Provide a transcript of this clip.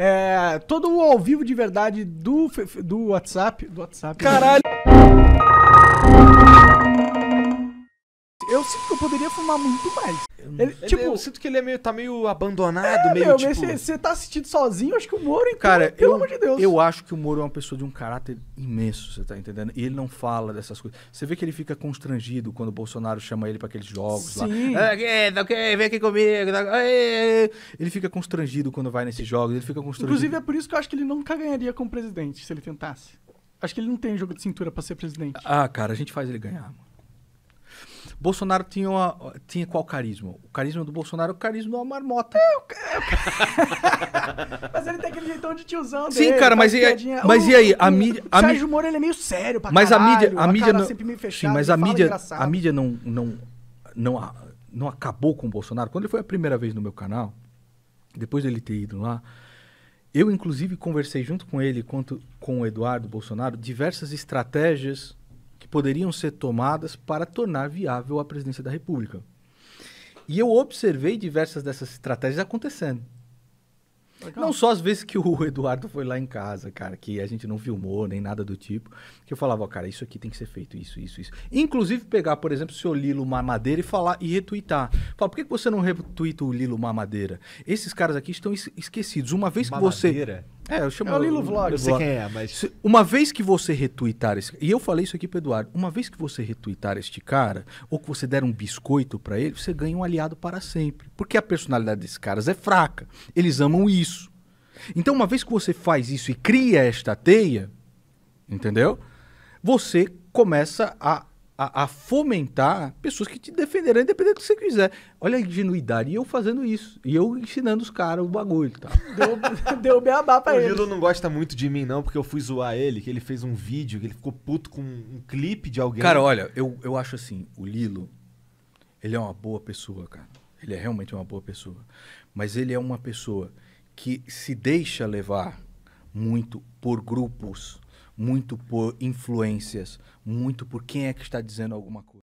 É, todo o ao vivo de verdade do, do WhatsApp. Do WhatsApp. Né? Caralho! eu sinto que eu poderia fumar muito mais. Ele, ele, tipo, eu sinto que ele é meio, tá meio abandonado, é, meio meu, tipo... Você tá assistindo sozinho, acho que o Moro, então, Cara, pelo eu, amor de Deus. Eu acho que o Moro é uma pessoa de um caráter imenso, você tá entendendo? E ele não fala dessas coisas. Você vê que ele fica constrangido quando o Bolsonaro chama ele para aqueles jogos Sim. lá. Ah, é, tá okay, vem aqui comigo. Tá, ele fica constrangido quando vai nesses jogos, ele fica constrangido. Inclusive, é por isso que eu acho que ele nunca ganharia como presidente, se ele tentasse. Acho que ele não tem jogo de cintura para ser presidente. Ah, cara, a gente faz ele ganhar, mano. Bolsonaro tinha, uma, tinha qual carisma? O carisma do Bolsonaro é o carisma de uma marmota. mas ele tem aquele jeitão de tiozão Sim, cara, mas, e, mas uh, e aí? A mídia, a Sérgio Moro, ele é meio sério pra mas caralho. Mas a mídia... A, a mídia não... Sim, mas a mídia, a mídia não, não, não, não acabou com o Bolsonaro. Quando ele foi a primeira vez no meu canal, depois dele ter ido lá... Eu, inclusive, conversei junto com ele, quanto com o Eduardo Bolsonaro, diversas estratégias que poderiam ser tomadas para tornar viável a presidência da República. E eu observei diversas dessas estratégias acontecendo. Legal. Não só as vezes que o Eduardo foi lá em casa, cara, que a gente não filmou nem nada do tipo, que eu falava, cara, isso aqui tem que ser feito, isso, isso, isso. Inclusive pegar, por exemplo, o seu Lilo uma madeira e falar e retweetar. Fala, por que você não retuita o Lilo Mamadeira? Esses caras aqui estão es esquecidos. Uma vez Mamadeira? que você. É, eu chamo. É o Lilo Vlog. Eu sei quem é, mas. Uma vez que você retuitar esse. E eu falei isso aqui pro Eduardo. Uma vez que você retuitar este cara, ou que você der um biscoito para ele, você ganha um aliado para sempre. Porque a personalidade desses caras é fraca. Eles amam isso. Então, uma vez que você faz isso e cria esta teia, entendeu? Você começa a a, a, fomentar pessoas que te defenderão, independente do que você quiser. Olha a ingenuidade. E eu fazendo isso. E eu ensinando os caras o bagulho tá? Deu, deu beabá pra ele. O Lilo não gosta muito de mim, não, porque eu fui zoar ele, que ele fez um vídeo, que ele ficou puto com um clipe de alguém. Cara, olha, eu, eu acho assim, o Lilo, ele é uma boa pessoa, cara. Ele é realmente uma boa pessoa. Mas ele é uma pessoa que se deixa levar muito por grupos muito por influências, muito por quem é que está dizendo alguma coisa.